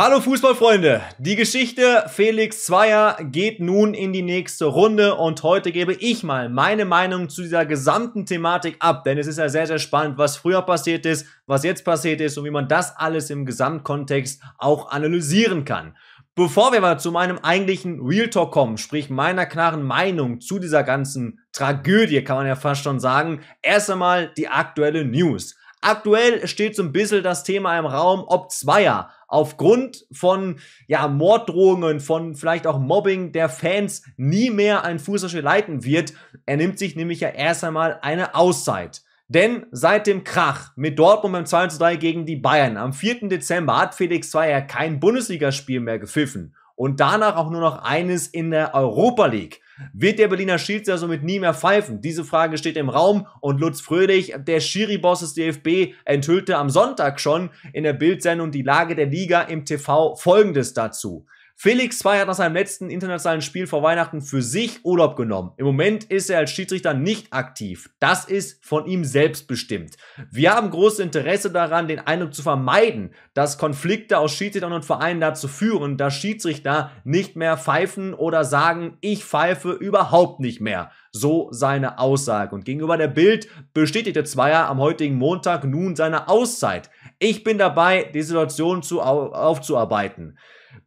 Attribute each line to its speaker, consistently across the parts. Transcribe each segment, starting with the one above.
Speaker 1: Hallo Fußballfreunde, die Geschichte Felix Zweier geht nun in die nächste Runde und heute gebe ich mal meine Meinung zu dieser gesamten Thematik ab, denn es ist ja sehr, sehr spannend, was früher passiert ist, was jetzt passiert ist und wie man das alles im Gesamtkontext auch analysieren kann. Bevor wir aber zu meinem eigentlichen Real Talk kommen, sprich meiner klaren Meinung zu dieser ganzen Tragödie, kann man ja fast schon sagen, erst einmal die aktuelle News. Aktuell steht so ein bisschen das Thema im Raum, ob Zweier aufgrund von ja, Morddrohungen, von vielleicht auch Mobbing der Fans nie mehr ein Fußballspiel leiten wird. Er nimmt sich nämlich ja erst einmal eine Auszeit. Denn seit dem Krach mit Dortmund beim 2 zu 3 gegen die Bayern am 4. Dezember hat Felix Zweier kein Bundesligaspiel mehr gepfiffen und danach auch nur noch eines in der Europa League. Wird der Berliner Schiedsrichter somit nie mehr pfeifen? Diese Frage steht im Raum und Lutz Fröhlich, der Schiri-Boss des DFB, enthüllte am Sonntag schon in der Bildsendung die Lage der Liga im TV folgendes dazu. Felix Zwey hat nach seinem letzten internationalen Spiel vor Weihnachten für sich Urlaub genommen. Im Moment ist er als Schiedsrichter nicht aktiv. Das ist von ihm selbst bestimmt. Wir haben großes Interesse daran, den Eindruck zu vermeiden, dass Konflikte aus Schiedsrichtern und Vereinen dazu führen, dass Schiedsrichter nicht mehr pfeifen oder sagen, ich pfeife überhaupt nicht mehr. So seine Aussage. Und gegenüber der Bild bestätigte Zweier am heutigen Montag nun seine Auszeit. Ich bin dabei, die Situation zu, aufzuarbeiten.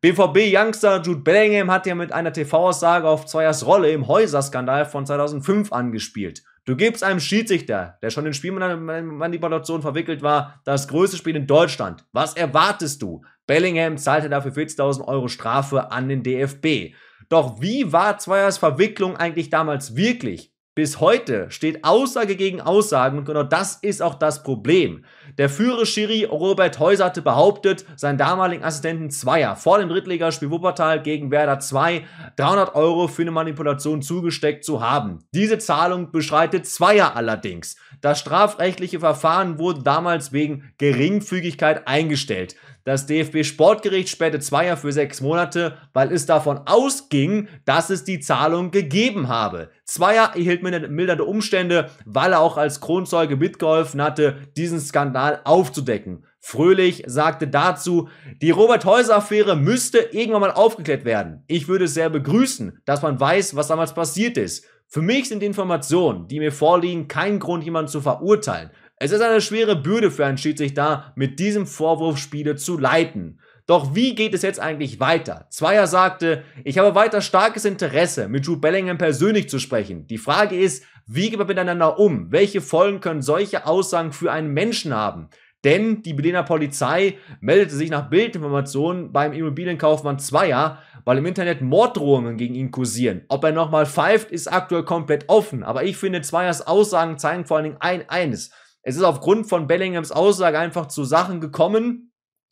Speaker 1: BVB-Youngster Jude Bellingham hat ja mit einer TV-Aussage auf Zweiers Rolle im Häuser-Skandal von 2005 angespielt. Du gibst einem Schiedsrichter, der schon in Spielmanipulation verwickelt war, das größte Spiel in Deutschland. Was erwartest du? Bellingham zahlte dafür 40.000 Euro Strafe an den DFB. Doch wie war Zweiers Verwicklung eigentlich damals wirklich? bis heute steht Aussage gegen Aussagen und genau das ist auch das Problem. Der Führer-Schiri Robert Heuser hatte behauptet, seinen damaligen Assistenten Zweier vor dem Drittligaspiel Wuppertal gegen Werder 2 300 Euro für eine Manipulation zugesteckt zu haben. Diese Zahlung beschreitet Zweier allerdings. Das strafrechtliche Verfahren wurde damals wegen Geringfügigkeit eingestellt. Das DFB-Sportgericht sperrte Zweier für sechs Monate, weil es davon ausging, dass es die Zahlung gegeben habe. Zweier erhielt mildernde Umstände, weil er auch als Kronzeuge mitgeholfen hatte, diesen Skandal aufzudecken. Fröhlich sagte dazu, die Robert-Häuser-Affäre müsste irgendwann mal aufgeklärt werden. Ich würde es sehr begrüßen, dass man weiß, was damals passiert ist. Für mich sind die Informationen, die mir vorliegen, kein Grund, jemanden zu verurteilen. Es ist eine schwere Bürde für einen Schiedsrichter, mit diesem Vorwurf Spiele zu leiten. Doch wie geht es jetzt eigentlich weiter? Zweier sagte, ich habe weiter starkes Interesse, mit Jude Bellingham persönlich zu sprechen. Die Frage ist, wie gehen wir miteinander um? Welche Folgen können solche Aussagen für einen Menschen haben? Denn die Berliner Polizei meldete sich nach Bildinformationen beim Immobilienkaufmann Zweier, weil im Internet Morddrohungen gegen ihn kursieren. Ob er nochmal pfeift, ist aktuell komplett offen. Aber ich finde, Zweiers Aussagen zeigen vor allen Dingen ein eines. Es ist aufgrund von Bellinghams Aussage einfach zu Sachen gekommen,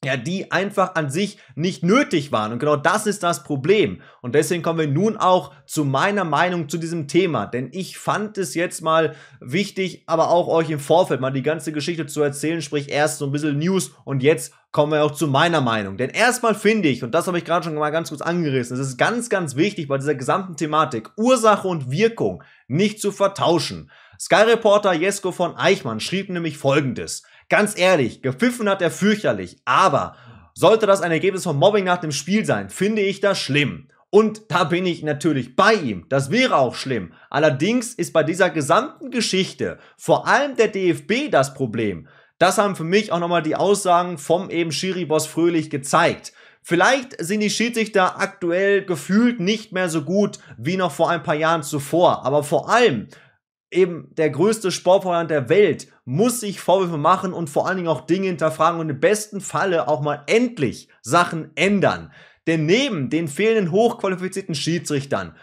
Speaker 1: ja, die einfach an sich nicht nötig waren. Und genau das ist das Problem. Und deswegen kommen wir nun auch zu meiner Meinung zu diesem Thema. Denn ich fand es jetzt mal wichtig, aber auch euch im Vorfeld mal die ganze Geschichte zu erzählen, sprich erst so ein bisschen News und jetzt kommen wir auch zu meiner Meinung. Denn erstmal finde ich, und das habe ich gerade schon mal ganz kurz angerissen, es ist ganz, ganz wichtig bei dieser gesamten Thematik, Ursache und Wirkung nicht zu vertauschen. Sky-Reporter Jesko von Eichmann schrieb nämlich folgendes. Ganz ehrlich, gepfiffen hat er fürchterlich, aber sollte das ein Ergebnis von Mobbing nach dem Spiel sein, finde ich das schlimm. Und da bin ich natürlich bei ihm. Das wäre auch schlimm. Allerdings ist bei dieser gesamten Geschichte vor allem der DFB das Problem. Das haben für mich auch nochmal die Aussagen vom eben Schiri-Boss Fröhlich gezeigt. Vielleicht sind die Schiedsrichter aktuell gefühlt nicht mehr so gut wie noch vor ein paar Jahren zuvor, aber vor allem eben der größte Sportverband der Welt muss sich Vorwürfe machen und vor allen Dingen auch Dinge hinterfragen und im besten Falle auch mal endlich Sachen ändern. Denn neben den fehlenden hochqualifizierten Schiedsrichtern,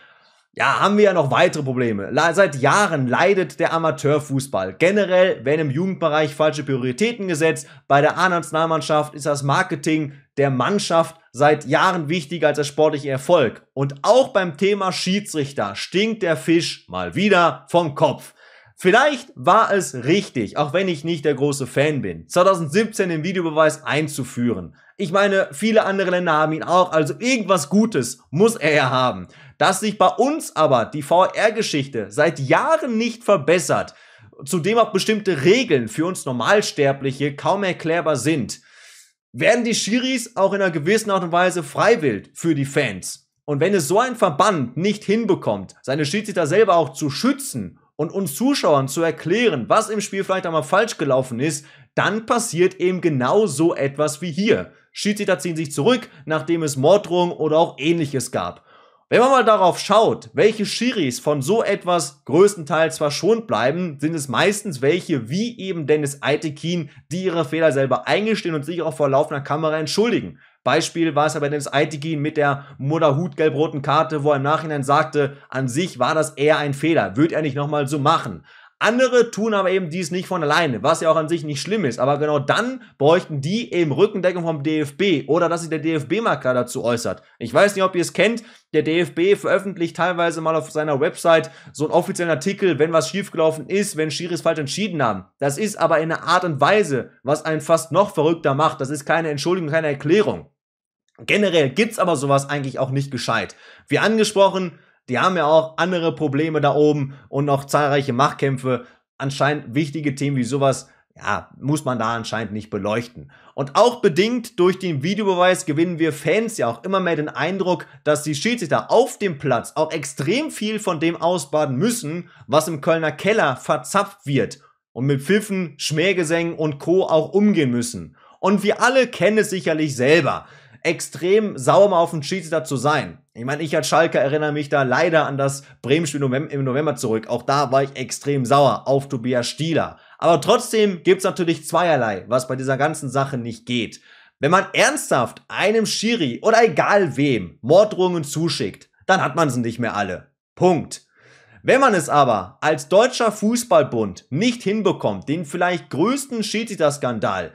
Speaker 1: ja, haben wir ja noch weitere Probleme. Seit Jahren leidet der Amateurfußball. Generell werden im Jugendbereich falsche Prioritäten gesetzt. Bei der A-Nationalmannschaft ist das Marketing der Mannschaft seit Jahren wichtiger als der sportliche Erfolg. Und auch beim Thema Schiedsrichter stinkt der Fisch mal wieder vom Kopf. Vielleicht war es richtig, auch wenn ich nicht der große Fan bin, 2017 den Videobeweis einzuführen. Ich meine, viele andere Länder haben ihn auch, also irgendwas Gutes muss er ja haben dass sich bei uns aber die VR-Geschichte seit Jahren nicht verbessert, zudem auch bestimmte Regeln für uns Normalsterbliche kaum erklärbar sind, werden die Schiris auch in einer gewissen Art und Weise freiwillig für die Fans. Und wenn es so ein Verband nicht hinbekommt, seine Schiedsrichter selber auch zu schützen und uns Zuschauern zu erklären, was im Spiel vielleicht einmal falsch gelaufen ist, dann passiert eben genau so etwas wie hier. Schiedsrichter ziehen sich zurück, nachdem es Morddrohungen oder auch ähnliches gab. Wenn man mal darauf schaut, welche Schiris von so etwas größtenteils verschont bleiben, sind es meistens welche wie eben Dennis Aitekin, die ihre Fehler selber eingestehen und sich auch vor laufender Kamera entschuldigen. Beispiel war es ja bei Dennis Aitekin mit der Mutterhut-gelb-roten Karte, wo er im Nachhinein sagte, an sich war das eher ein Fehler, würde er nicht nochmal so machen. Andere tun aber eben dies nicht von alleine, was ja auch an sich nicht schlimm ist. Aber genau dann bräuchten die eben Rückendeckung vom DFB oder dass sich der DFB mal klar dazu äußert. Ich weiß nicht, ob ihr es kennt. Der DFB veröffentlicht teilweise mal auf seiner Website so einen offiziellen Artikel, wenn was schiefgelaufen ist, wenn Schiris falsch entschieden haben. Das ist aber in einer Art und Weise, was einen fast noch verrückter macht. Das ist keine Entschuldigung, keine Erklärung. Generell gibt's aber sowas eigentlich auch nicht gescheit. Wie angesprochen, die haben ja auch andere Probleme da oben und noch zahlreiche Machtkämpfe. Anscheinend wichtige Themen wie sowas, ja, muss man da anscheinend nicht beleuchten. Und auch bedingt durch den Videobeweis gewinnen wir Fans ja auch immer mehr den Eindruck, dass die Schiedsrichter auf dem Platz auch extrem viel von dem ausbaden müssen, was im Kölner Keller verzapft wird und mit Pfiffen, Schmähgesängen und Co. auch umgehen müssen. Und wir alle kennen es sicherlich selber extrem sauer mal auf den Schiedsrichter zu sein. Ich meine, ich als Schalker erinnere mich da leider an das Bremen-Spiel im November zurück. Auch da war ich extrem sauer auf Tobias Stieler. Aber trotzdem gibt's natürlich zweierlei, was bei dieser ganzen Sache nicht geht. Wenn man ernsthaft einem Schiri oder egal wem Morddrohungen zuschickt, dann hat man sie nicht mehr alle. Punkt. Wenn man es aber als deutscher Fußballbund nicht hinbekommt, den vielleicht größten Schiedsrichterskandal skandal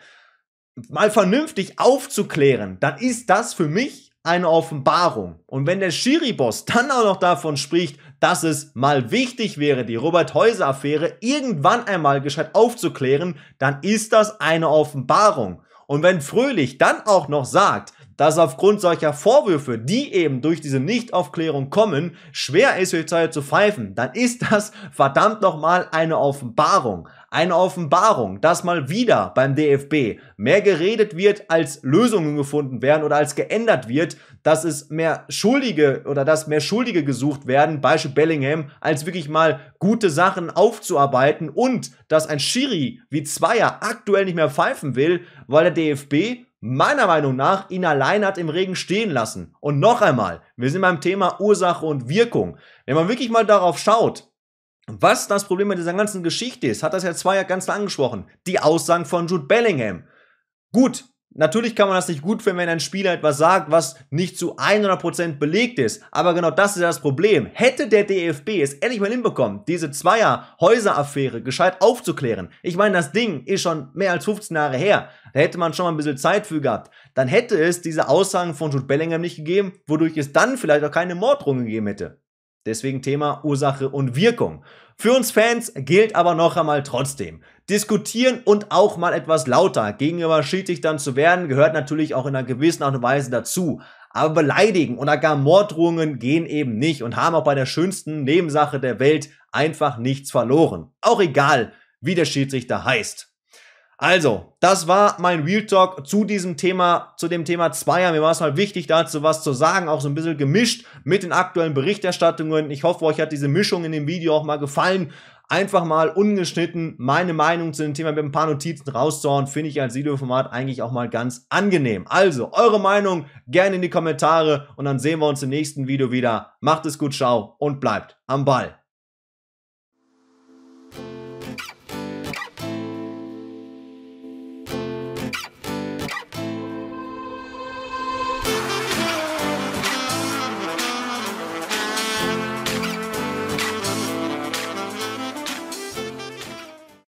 Speaker 1: mal vernünftig aufzuklären, dann ist das für mich eine Offenbarung. Und wenn der Schiri-Boss dann auch noch davon spricht, dass es mal wichtig wäre, die Robert-Häuser-Affäre irgendwann einmal gescheit aufzuklären, dann ist das eine Offenbarung. Und wenn Fröhlich dann auch noch sagt, dass es aufgrund solcher Vorwürfe, die eben durch diese Nichtaufklärung kommen, schwer ist, für die zu pfeifen, dann ist das verdammt nochmal eine Offenbarung. Eine Offenbarung, dass mal wieder beim DFB mehr geredet wird, als Lösungen gefunden werden oder als geändert wird, dass es mehr Schuldige oder dass mehr Schuldige gesucht werden, Beispiel Bellingham, als wirklich mal gute Sachen aufzuarbeiten und dass ein Schiri wie Zweier aktuell nicht mehr pfeifen will, weil der DFB meiner Meinung nach ihn allein hat im Regen stehen lassen. Und noch einmal, wir sind beim Thema Ursache und Wirkung. Wenn man wirklich mal darauf schaut, was das Problem mit dieser ganzen Geschichte ist, hat das ja zwei ganz angesprochen. Die Aussagen von Jude Bellingham. Gut, Natürlich kann man das nicht gut finden, wenn ein Spieler etwas sagt, was nicht zu 100% belegt ist. Aber genau das ist ja das Problem. Hätte der DFB es endlich mal hinbekommen, diese Zweier-Häuser-Affäre gescheit aufzuklären. Ich meine, das Ding ist schon mehr als 15 Jahre her. Da hätte man schon mal ein bisschen Zeit für gehabt. Dann hätte es diese Aussagen von Jude Bellingham nicht gegeben, wodurch es dann vielleicht auch keine Morddrohung gegeben hätte. Deswegen Thema Ursache und Wirkung. Für uns Fans gilt aber noch einmal trotzdem. Diskutieren und auch mal etwas lauter gegenüber Schiedsrichtern zu werden, gehört natürlich auch in einer gewissen Art und Weise dazu. Aber beleidigen oder gar Morddrohungen gehen eben nicht und haben auch bei der schönsten Nebensache der Welt einfach nichts verloren. Auch egal, wie der Schiedsrichter heißt. Also, das war mein Real Talk zu diesem Thema, zu dem Thema Zweier. Mir war es mal wichtig, dazu was zu sagen, auch so ein bisschen gemischt mit den aktuellen Berichterstattungen. Ich hoffe, euch hat diese Mischung in dem Video auch mal gefallen. Einfach mal ungeschnitten meine Meinung zu dem Thema mit ein paar Notizen rauszuhauen, finde ich als Videoformat eigentlich auch mal ganz angenehm. Also, eure Meinung gerne in die Kommentare und dann sehen wir uns im nächsten Video wieder. Macht es gut, ciao und bleibt am Ball.